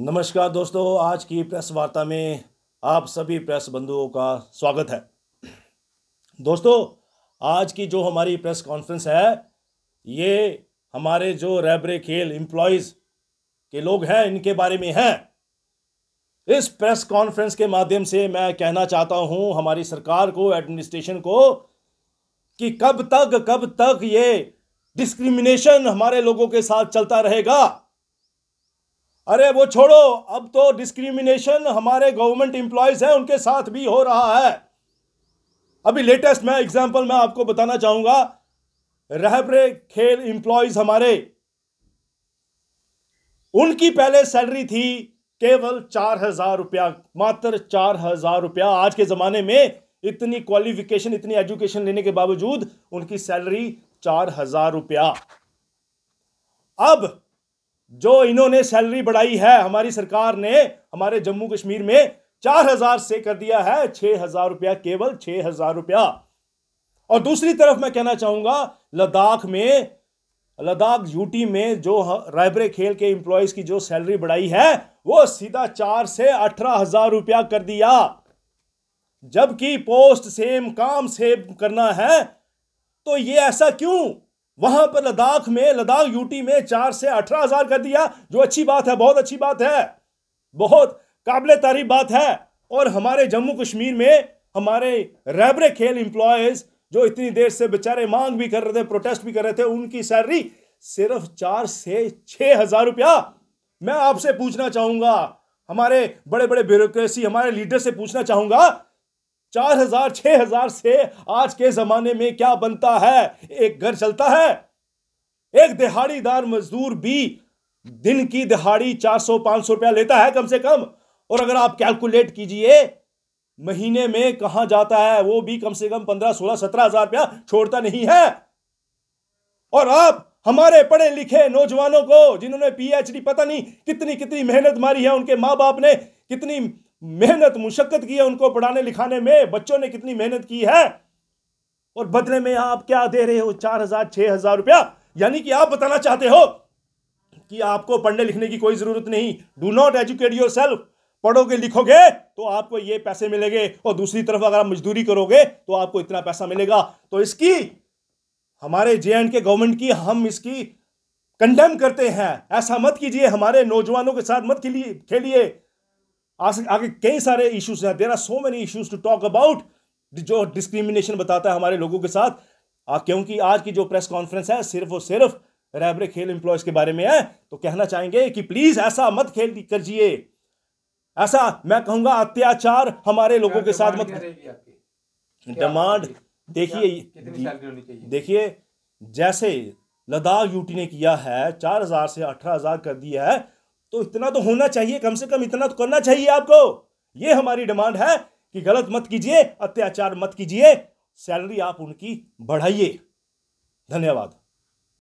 नमस्कार दोस्तों आज की प्रेस वार्ता में आप सभी प्रेस बंधुओं का स्वागत है दोस्तों आज की जो हमारी प्रेस कॉन्फ्रेंस है ये हमारे जो रैबरे खेल एम्प्लॉयज़ के लोग हैं इनके बारे में है इस प्रेस कॉन्फ्रेंस के माध्यम से मैं कहना चाहता हूं हमारी सरकार को एडमिनिस्ट्रेशन को कि कब तक कब तक ये डिस्क्रिमिनेशन हमारे लोगों के साथ चलता रहेगा अरे वो छोड़ो अब तो डिस्क्रिमिनेशन हमारे गवर्नमेंट एम्प्लॉयज़ हैं उनके साथ भी हो रहा है अभी लेटेस्ट मैं एग्जांपल मैं आपको बताना चाहूंगा रहबरे खेल एम्प्लॉयज़ हमारे उनकी पहले सैलरी थी केवल चार हज़ार रुपया मात्र चार हज़ार रुपया आज के ज़माने में इतनी क्वालिफिकेशन इतनी एजुकेशन लेने के बावजूद उनकी सैलरी चार हज़ार रुपया अब जो इन्होंने सैलरी बढ़ाई है हमारी सरकार ने हमारे जम्मू कश्मीर में चार हजार से कर दिया है छह हजार रुपया केवल छह हजार रुपया और दूसरी तरफ मैं कहना चाहूंगा लद्दाख में लद्दाख यूटी में जो रायबरे खेल के एम्प्लॉयज की जो सैलरी बढ़ाई है वो सीधा चार से अठारह हजार रुपया कर दिया जबकि पोस्ट सेम काम सेम करना है तो ये ऐसा क्यों वहां पर लद्दाख में लद्दाख यूटी में चार से अठारह हजार कर दिया जो अच्छी बात है बहुत अच्छी बात है बहुत काबिल तारीफ बात है और हमारे जम्मू कश्मीर में हमारे रैबरे खेल इंप्लॉयज जो इतनी देर से बेचारे मांग भी कर रहे थे प्रोटेस्ट भी कर रहे थे उनकी सैलरी सिर्फ चार से छह हजार रुपया मैं आपसे पूछना चाहूंगा हमारे बड़े बड़े ब्यूरोक्रेसी हमारे लीडर से पूछना चाहूंगा चार हजार छह हजार से आज के जमाने में क्या बनता है एक घर चलता है एक दिहाड़ीदार मजदूर भी दिन की दिहाड़ी चार सौ पांच सौ रुपया लेता है कम से कम और अगर आप कैलकुलेट कीजिए महीने में कहा जाता है वो भी कम से कम पंद्रह सोलह सत्रह हजार रुपया छोड़ता नहीं है और आप हमारे पढ़े लिखे नौजवानों को जिन्होंने पीएचडी पता नहीं कितनी कितनी मेहनत मारी है उनके माँ बाप ने कितनी मेहनत मुशक्क़त की है उनको पढ़ाने लिखाने में बच्चों ने कितनी मेहनत की है और बदले में आप क्या दे रहे हो चार हजार छह हजार रुपया यानी कि आप बताना चाहते हो कि आपको पढ़ने लिखने की कोई जरूरत नहीं do not educate yourself पढ़ोगे लिखोगे तो आपको ये पैसे मिलेंगे और दूसरी तरफ अगर आप मजदूरी करोगे तो आपको इतना पैसा मिलेगा तो इसकी हमारे जे एंड के गवर्नमेंट की हम इसकी कंडेम करते हैं ऐसा मत कीजिए हमारे नौजवानों के साथ मत खेलिए खेलिए आगे कई सारे इश्यूज हैं there are so many issues to talk about जो डिस्क्रिमिनेशन बताता है हमारे लोगों के साथ क्योंकि आज की जो प्रेस कॉन्फ्रेंस है सिर्फ और सिर्फ रैबरे खेल एम्प्लॉयज के बारे में है तो कहना चाहेंगे कि प्लीज ऐसा मत खेल कर जिए ऐसा मैं कहूंगा अत्याचार हमारे लोगों के साथ मत डिमांड देखिए देखिए जैसे लद्दाख यूटी ने किया है चार हजार से अठारह हजार कर दिया है तो इतना तो होना चाहिए कम से कम इतना तो करना चाहिए आपको ये हमारी डिमांड है कि गलत मत कीजिए अत्याचार मत कीजिए सैलरी आप उनकी बढ़ाइए धन्यवाद